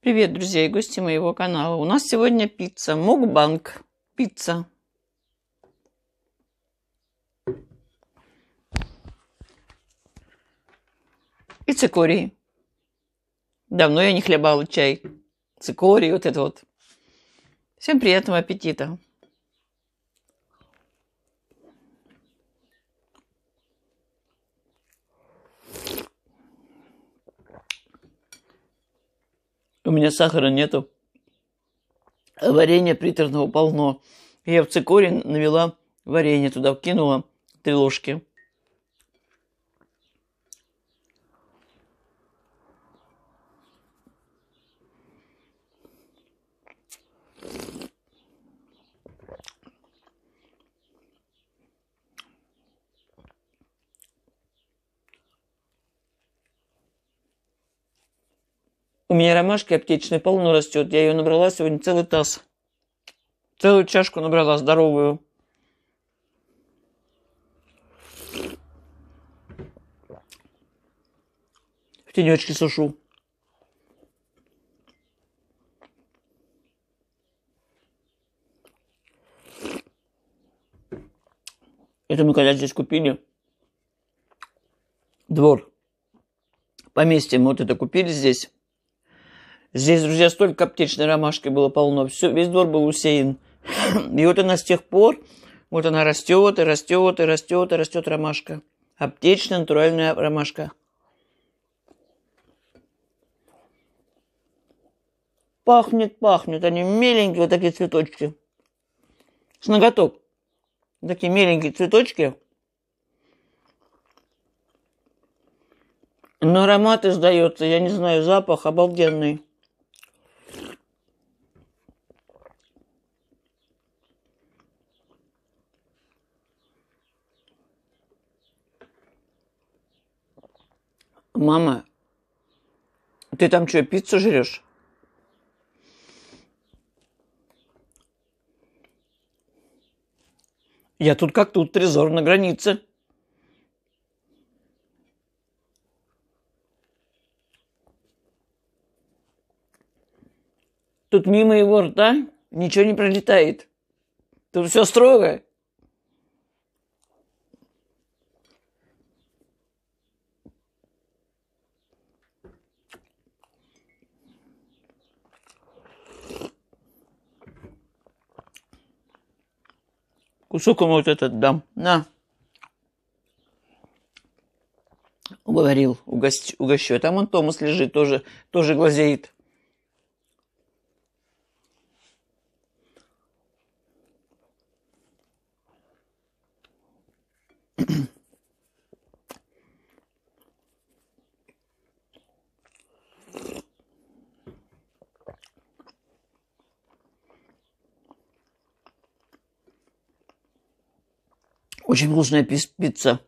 Привет, друзья и гости моего канала. У нас сегодня пицца. Мукбанк. Пицца. И цикорий. Давно я не хлебала чай. Цикорий, вот это вот. Всем приятного аппетита. у меня сахара нету, варенье приторного полно. Я в цикорин навела варенье, туда вкинула три ложки. У меня ромашки аптечные полно растет. Я ее набрала сегодня целый таз. Целую чашку набрала, здоровую. В тенечке сушу. Это мы когда здесь купили двор. Поместье мы вот это купили здесь. Здесь, друзья, столько аптечной ромашки было полно. Все, весь двор был усеян. И вот она с тех пор, вот она растет и растет и растет и растет ромашка. Аптечная натуральная ромашка. Пахнет, пахнет. Они меленькие вот такие цветочки. С ноготок. Такие меленькие цветочки. Но аромат издается, я не знаю, запах обалденный. Мама, ты там что, пиццу жрешь? Я тут как тут, трезор на границе. Тут мимо его рта ничего не пролетает. Тут все строго. кусок ему вот этот дам. На. Уговорил, угощу. А там он Томас лежит, тоже, тоже глазеет. Очень вкусная пицца.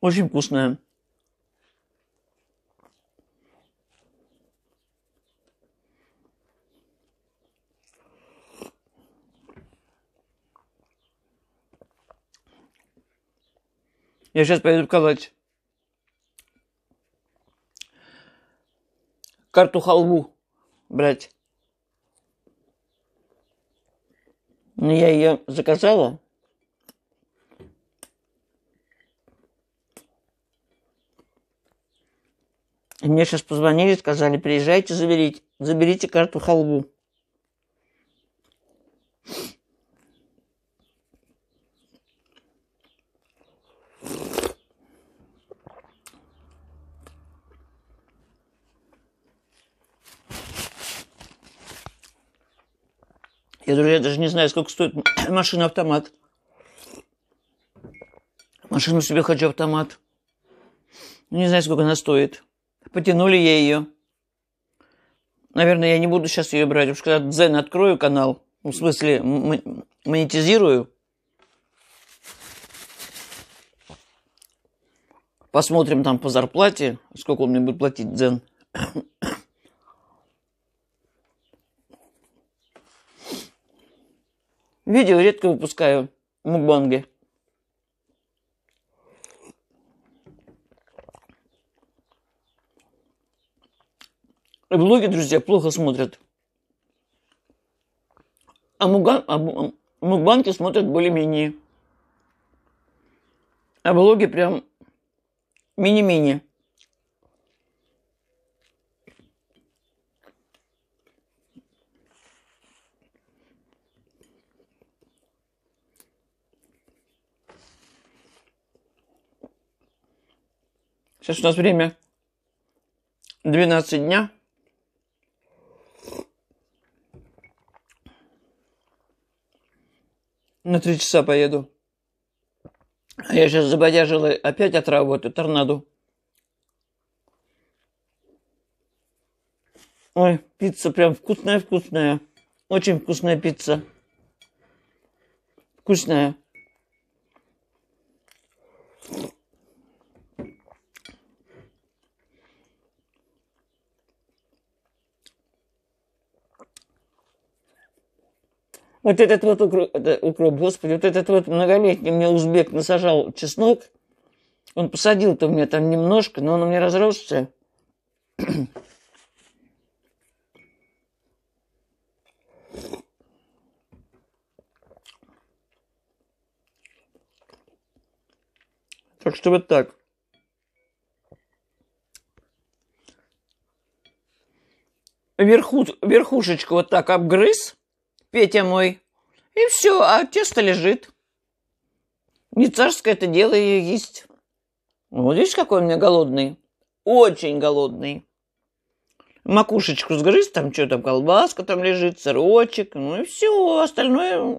Очень вкусная. Я сейчас пойду колоть карту халву, блядь. Но ну, я ее заказала. И мне сейчас позвонили, сказали, приезжайте, заберите, заберите карту халву. Я, друзья, даже не знаю, сколько стоит машина-автомат. Машину себе хочу автомат. Ну, не знаю, сколько она стоит потянули я ее. Наверное, я не буду сейчас ее брать, уж когда Дзен открою канал, в смысле монетизирую, посмотрим там по зарплате, сколько он мне будет платить Дзен. Видео редко выпускаю в мукбанге. Блоги, друзья, плохо смотрят. А, муган, а мукбанки смотрят более-менее. А блоги прям мини-мини. Сейчас у нас время 12 дня. На три часа поеду. А я сейчас забодяжил и опять отработаю торнадо. Ой, пицца прям вкусная-вкусная. Очень вкусная пицца. Вкусная. Вот этот вот укроп, это, укроп, господи, вот этот вот многолетний мне узбек насажал чеснок. Он посадил-то у меня там немножко, но он у меня разросся. Так что вот так. Верху, верхушечку вот так обгрыз – Петя мой. И все, а тесто лежит. Не царское это дело ее есть. Ну, вот видишь, какой у меня голодный. Очень голодный. Макушечку сгрыз, там что там, колбаска там лежит, сырочек, ну и все, остальное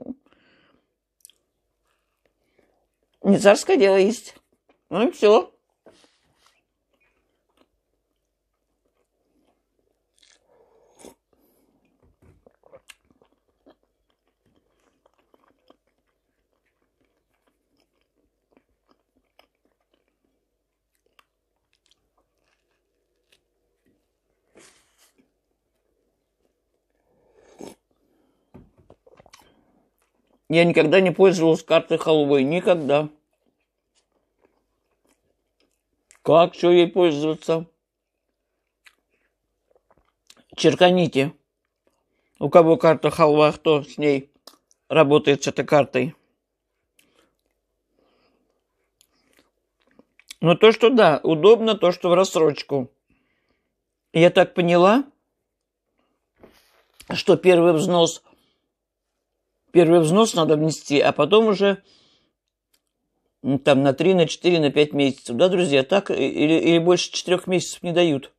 не царское дело есть. Ну и все. Я никогда не пользовалась картой халвы. Никогда. Как что ей пользоваться? Черканите. У кого карта халва, кто с ней работает с этой картой. Но ну, то, что да, удобно, то, что в рассрочку. Я так поняла, что первый взнос первый взнос надо внести, а потом уже там на 3, на 4, на 5 месяцев. Да, друзья, так? Или, или больше 4 месяцев не дают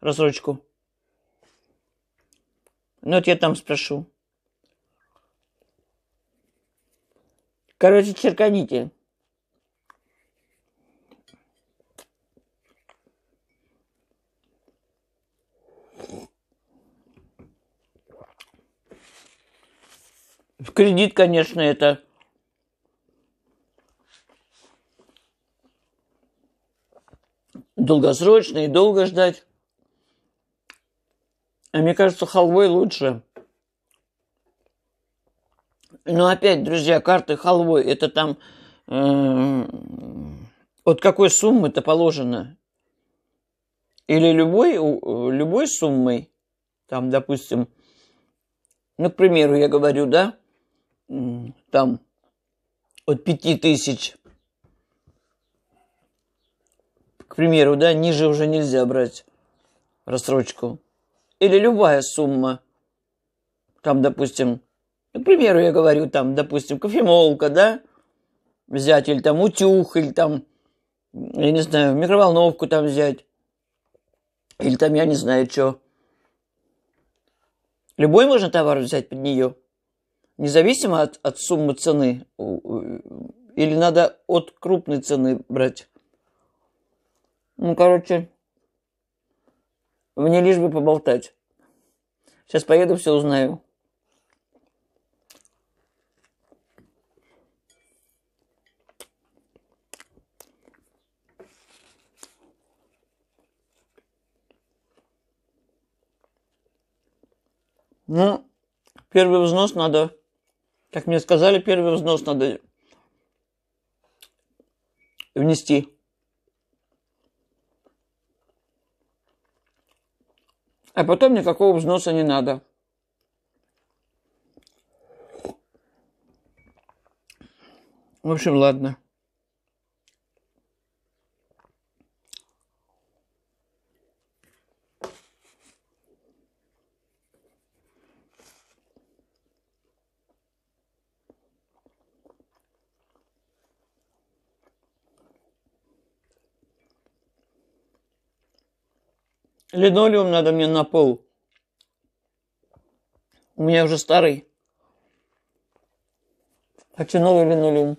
рассрочку. Ну, вот я там спрошу. Короче, черканите. В кредит, конечно, это долгосрочно и долго ждать. А мне кажется, халвой лучше. Но опять, друзья, карты халвой, это там э, от какой суммы это положено? Или любой, любой суммой, там, допустим, ну, к примеру, я говорю, да, там от 5000, к примеру, да, ниже уже нельзя брать рассрочку. Или любая сумма, там, допустим, к примеру, я говорю, там, допустим, кофемолка, да, взять, или там утюг, или там, я не знаю, микроволновку там взять, или там, я не знаю, что. Любой можно товар взять под нее – независимо от, от суммы цены? Или надо от крупной цены брать? Ну, короче, мне лишь бы поболтать. Сейчас поеду, все узнаю. Ну, первый взнос надо как мне сказали, первый взнос надо внести. А потом никакого взноса не надо. В общем, ладно. Линолеум надо мне на пол. У меня уже старый. Хочу новый линолеум.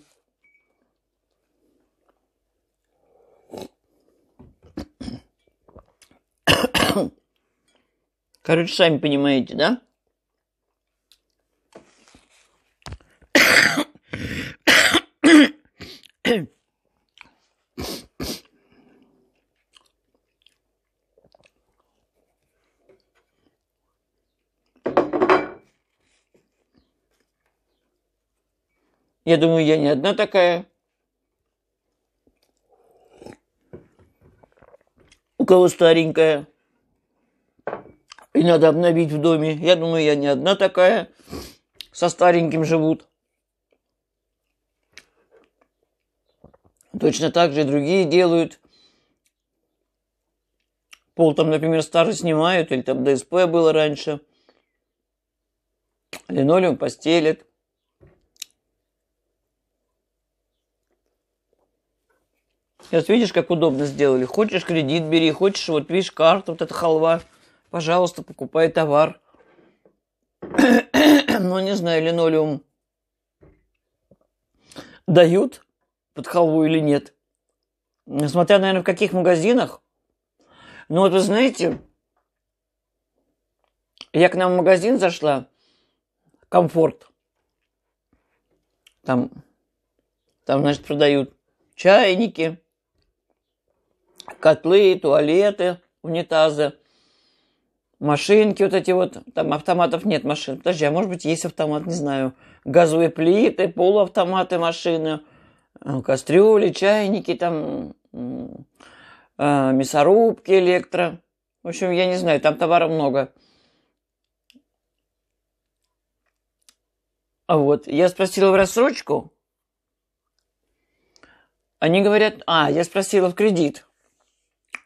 Короче, сами понимаете, да? Я думаю, я не одна такая. У кого старенькая. И надо обновить в доме. Я думаю, я не одна такая. Со стареньким живут. Точно так же другие делают. Пол там, например, старый снимают, или там ДСП было раньше. Линолеум постелят. Сейчас видишь, как удобно сделали. Хочешь кредит бери, хочешь, вот видишь, карту, вот эта халва. Пожалуйста, покупай товар. ну, не знаю, линолеум дают под халву или нет. Несмотря наверное, в каких магазинах. Но вот вы знаете, я к нам в магазин зашла, комфорт. Там, там, значит, продают чайники, котлы, туалеты, унитазы, машинки вот эти вот, там автоматов нет машин. Подожди, а может быть есть автомат, не знаю. Газовые плиты, полуавтоматы машины, э, кастрюли, чайники, там э, мясорубки электро. В общем, я не знаю, там товара много. А вот, я спросила в рассрочку. Они говорят, а, я спросила в кредит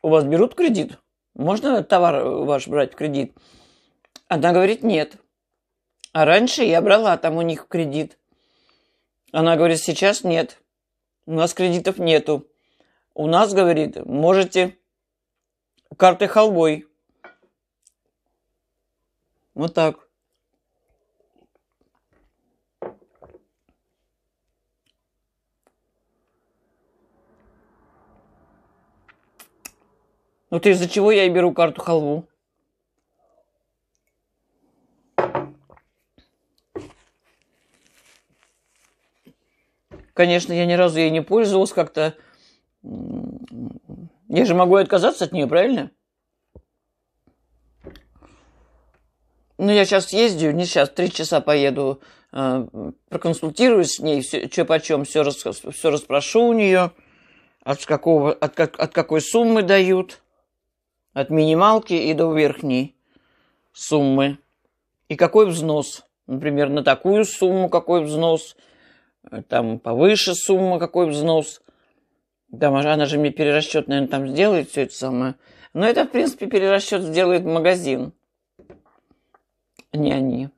у вас берут кредит? Можно товар э, ваш брать в кредит? Она говорит, нет. А раньше я брала там у них кредит. Она говорит, сейчас нет. У нас кредитов нету. У нас, говорит, можете карты халвой. Вот так. Ну ты из-за чего я и беру карту халву? Конечно, я ни разу ей не пользовался как-то. Я же могу отказаться от нее, правильно? Ну, я сейчас езжу, не сейчас, три часа поеду, э, проконсультируюсь с ней, все, что почем, все, рас, все расспрошу у нее, от, какого, от, как, от какой суммы дают – от минималки и до верхней суммы. И какой взнос? Например, на такую сумму какой взнос? Там повыше сумма какой взнос? Там она же мне перерасчет, наверное, там сделает все это самое. Но это, в принципе, перерасчет сделает магазин. Не они.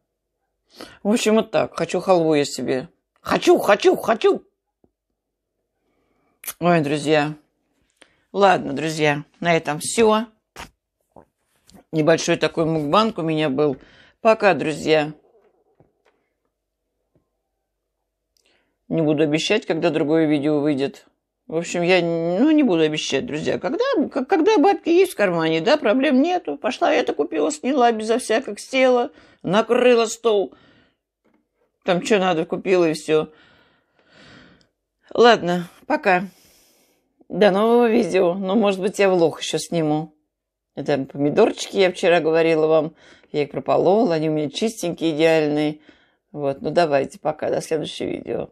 В общем, вот так. Хочу халву я себе. Хочу, хочу, хочу. Ой, друзья. Ладно, друзья, на этом все. Небольшой такой мукбанк у меня был. Пока, друзья. Не буду обещать, когда другое видео выйдет. В общем, я ну, не буду обещать, друзья. Когда, как когда бабки есть в кармане, да, проблем нету. Пошла, я это купила, сняла безо всяких, села, накрыла стол. Там что надо, купила и все. Ладно, пока. До нового видео. Ну, может быть, я влог еще сниму. Это помидорчики, я вчера говорила вам. Я их прополола, они у меня чистенькие, идеальные. Вот, ну давайте, пока, до следующего видео.